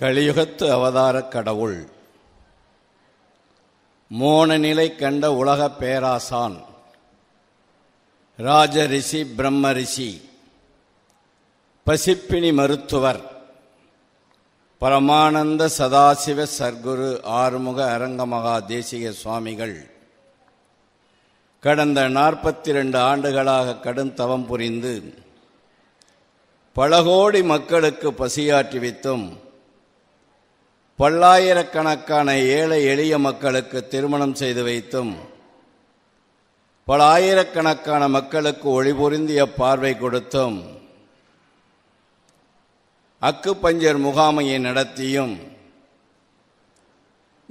கலியுகத்து அவதார கடவுள் மோன நிலை கண்ட உலக பேராசான் ராஜ ரிஷி பிரம்ம ரிஷி பசிப்பினி மருத்துவர் பரமானந்த சதாசிவ சர்க்குரு ஆறுமுக அரங்கமகா தேசிக சுவாமிகள் கடந்த நாற்பத்தி ரெண்டு ஆண்டுகளாக கடும் தவம் புரிந்து பல கோடி மக்களுக்கு பசியாற்றி வைத்தும் பல்லாயிரக்கணக்கான ஏழை எளிய மக்களுக்கு திருமணம் செய்து வைத்தும் பல ஆயிரக்கணக்கான மக்களுக்கு ஒளிபொருந்திய பார்வை கொடுத்தும் அக்கு பஞ்சர் முகாமையை நடத்தியும்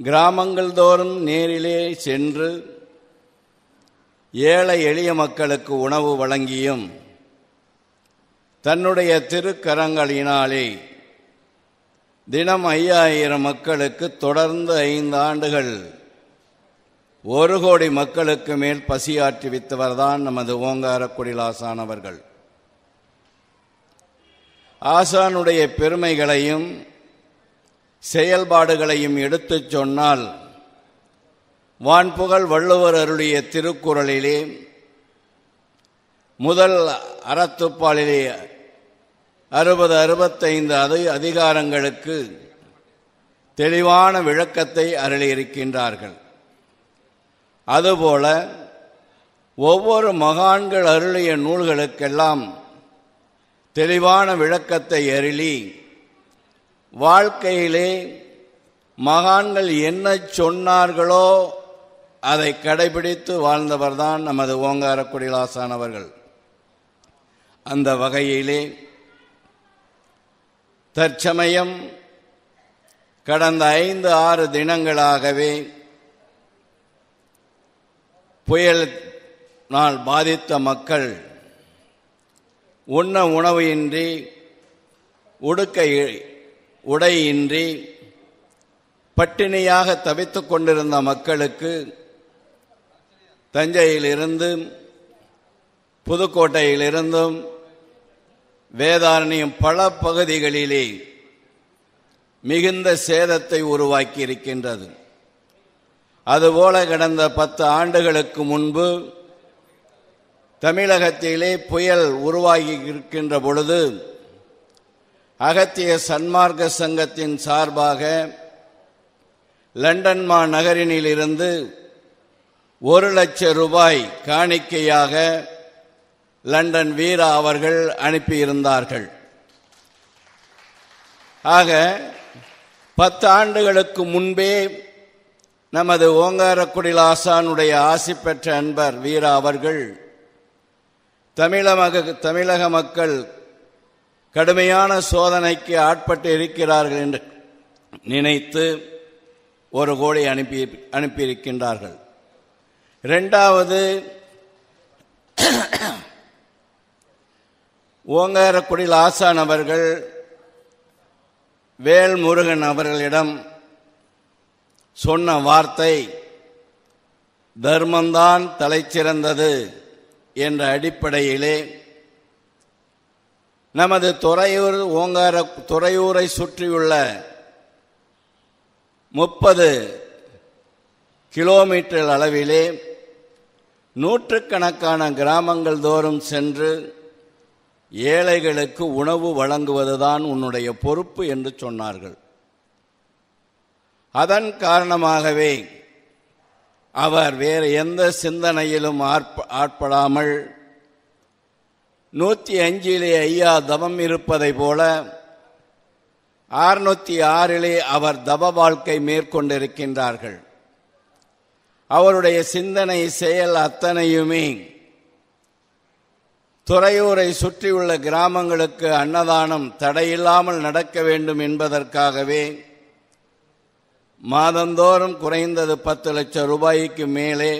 கிராமங்கள் தோறும் நேரிலே சென்று ஏழை எளிய மக்களுக்கு உணவு வழங்கியும் தன்னுடைய திருக்கரங்களினாலே தினம் ஐயாயிரம் மக்களுக்கு தொடர்ந்து ஐந்து ஆண்டுகள் ஒரு கோடி மக்களுக்கு மேல் பசியாற்றி வித்தவர்தான் நமது ஓங்கார குடிலாசானவர்கள் ஆசானுடைய பெருமைகளையும் செயல்பாடுகளையும் எடுத்துச் சொன்னால் வான்புகழ் வள்ளுவர் அருளிய திருக்குறளிலே முதல் அறத்துப்பாளிலே அறுபது அறுபத்தைந்து அதை அதிகாரங்களுக்கு தெளிவான விளக்கத்தை அருளியிருக்கின்றார்கள் அதுபோல ஒவ்வொரு மகான்கள் அருளிய நூல்களுக்கெல்லாம் தெளிவான விளக்கத்தை அருளி வாழ்க்கையிலே மகான்கள் என்ன சொன்னார்களோ அதை கடைபிடித்து வாழ்ந்தவர்தான் நமது ஓங்காரக்குடிலாசானவர்கள் அந்த வகையிலே தற்சமயம் கடந்த ஐந்து ஆறு தினங்களாகவே புயல் நாள் பாதித்த மக்கள் உண்ண உணவு இன்றி உடுக்க உடையின்றி பட்டினியாக தவித்து கொண்டிருந்த மக்களுக்கு தஞ்சையிலிருந்தும் புதுக்கோட்டையிலிருந்தும் வேதாரண்யம் பல பகுதிகளிலே மிகுந்த சேதத்தை உருவாக்கி இருக்கின்றது அதுபோல கடந்த பத்து ஆண்டுகளுக்கு முன்பு தமிழகத்திலே புயல் உருவாகி இருக்கின்ற பொழுது அகத்திய சன்மார்க்க சங்கத்தின் சார்பாக லண்டன் மாநகரினிலிருந்து ஒரு லட்சம் ரூபாய் காணிக்கையாக லண்டன் வீரா அவர்கள் அனுப்பியிருந்தார்கள் ஆக பத்து ஆண்டுகளுக்கு முன்பே நமது ஓங்காரக்குடில் ஆசானுடைய ஆசி பெற்ற அன்பர் வீரா அவர்கள் தமிழக தமிழக மக்கள் கடுமையான சோதனைக்கு ஆட்பட்டு இருக்கிறார்கள் என்று நினைத்து ஒரு கோடி அனுப்பி அனுப்பியிருக்கின்றார்கள் ரெண்டாவது ஓங்காரக்குடியில் ஆசான் அவர்கள் வேல்முருகன் அவர்களிடம் சொன்ன வார்த்தை தர்மம்தான் தலைச்சிறந்தது என்ற அடிப்படையிலே நமது துறையூர் ஓங்கார துறையூரை சுற்றியுள்ள முப்பது கிலோமீட்டர் அளவிலே நூற்றுக்கணக்கான கிராமங்கள் தோறும் சென்று ஏழைகளுக்கு உணவு வழங்குவதுதான் உன்னுடைய பொறுப்பு என்று சொன்னார்கள் அதன் காரணமாகவே அவர் வேறு எந்த சிந்தனையிலும் ஆட்படாமல் நூற்றி அஞ்சிலே ஐயா தவம் இருப்பதை போல ஆறுநூற்றி ஆறிலே அவர் தவ வாழ்க்கை மேற்கொண்டிருக்கின்றார்கள் அவருடைய சிந்தனை செயல் அத்தனையுமே துறையூரை சுற்றியுள்ள கிராமங்களுக்கு அன்னதானம் தடையில்லாமல் நடக்க வேண்டும் என்பதற்காகவே மாதந்தோறும் குறைந்தது பத்து லட்சம் ரூபாய்க்கு மேலே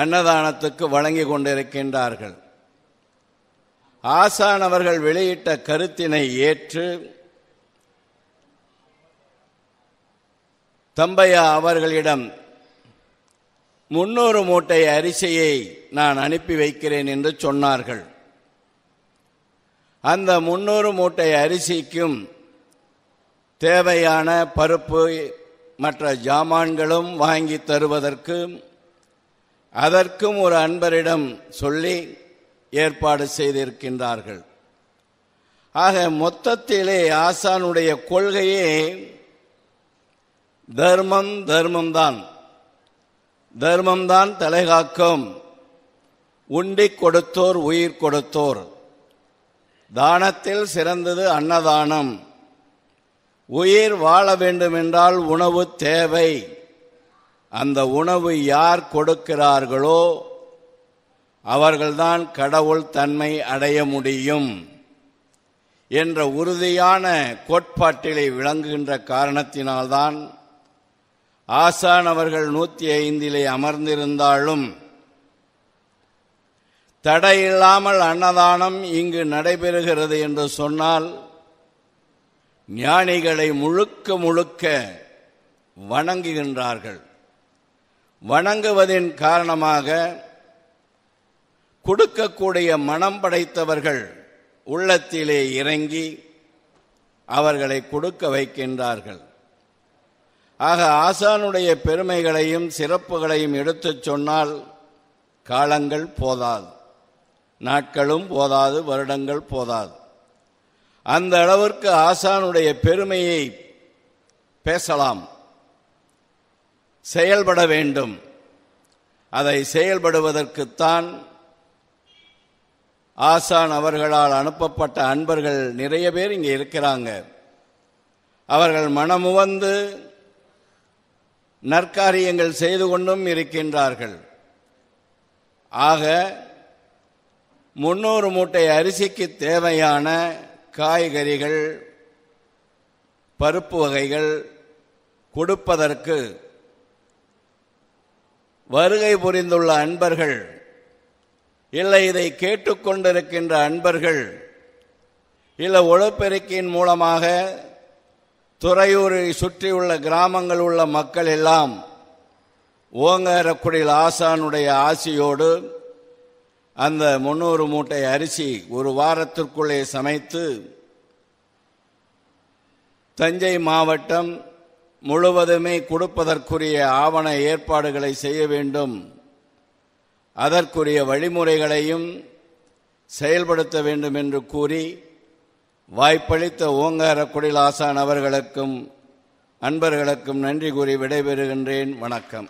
அன்னதானத்துக்கு வழங்கி கொண்டிருக்கின்றார்கள் ஆசானவர்கள் வெளியிட்ட கருத்தினை ஏற்று தம்பையா அவர்களிடம் முன்னூறு மூட்டை அரிசியை நான் அனுப்பி வைக்கிறேன் என்று சொன்னார்கள் அந்த முன்னூறு மூட்டை அரிசிக்கும் தேவையான பருப்பு மற்ற ஜாமான்களும் வாங்கி தருவதற்கு அதற்கும் ஒரு அன்பரிடம் சொல்லி ஏற்பாடு செய்திருக்கின்றார்கள் ஆக மொத்தத்திலே ஆசானுடைய கொள்கையே தர்மம் தர்மம்தான் தர்மம்தான் தலைகாக்கும் உண்டி கொடுத்தோர் உயிர் கொடுத்தோர் தானத்தில் சிறந்தது அன்னதானம் உயிர் வாழ வேண்டுமென்றால் உணவு தேவை அந்த உணவு யார் கொடுக்கிறார்களோ அவர்கள்தான் கடவுள் தன்மை அடைய முடியும் என்ற உறுதியான கோட்பாட்டிலே விளங்குகின்ற காரணத்தினால்தான் ஆசான் அவர்கள் நூற்றி ஐந்திலே அமர்ந்திருந்தாலும் தடையில்லாமல் அன்னதானம் இங்கு நடைபெறுகிறது என்று சொன்னால் ஞானிகளை முழுக்க முழுக்க வணங்குகின்றார்கள் வணங்குவதின் காரணமாக கொடுக்கக்கூடிய மனம் படைத்தவர்கள் உள்ளத்திலே இறங்கி அவர்களை கொடுக்க வைக்கின்றார்கள் ஆக ஆசானுடைய பெருமைகளையும் சிறப்புகளையும் எடுத்துச் சொன்னால் காலங்கள் போதாது நாட்களும் போதாது வருடங்கள் போதாது அந்த அளவிற்கு ஆசானுடைய பெருமையை பேசலாம் செயல்பட வேண்டும் அதை செயல்படுவதற்குத்தான் ஆசான் அவர்களால் அனுப்பப்பட்ட அன்பர்கள் நிறைய பேர் இங்கே இருக்கிறாங்க அவர்கள் மனமுவந்து நற்காரியங்கள் செய்து கொண்டும் இருக்கின்றார்கள் ஆக முன்னூறு மூட்டை அரிசிக்கு தேவையான காய்கறிகள் பருப்பு வகைகள் கொடுப்பதற்கு வருகை புரிந்துள்ள அன்பர்கள் இல்லை இதை கேட்டுக்கொண்டிருக்கின்ற அன்பர்கள் இல்லை ஒழுப்பெருக்கின் மூலமாக துறையூரை சுற்றியுள்ள கிராமங்கள் உள்ள மக்கள் எல்லாம் ஓங்கரக்குடியில் ஆசானுடைய ஆசியோடு அந்த முன்னூறு மூட்டை அரிசி ஒரு வாரத்திற்குள்ளே சமைத்து தஞ்சை மாவட்டம் முழுவதுமே கொடுப்பதற்குரிய ஆவண ஏற்பாடுகளை செய்ய வேண்டும் அதற்குரிய வழிமுறைகளையும் செயல்படுத்த வேண்டும் என்று கூறி வாய்ப்பளித்த ஓங்கார குடிலாசான் அவர்களுக்கும் அன்பர்களுக்கும் நன்றி கூறி விடைபெறுகின்றேன் வணக்கம்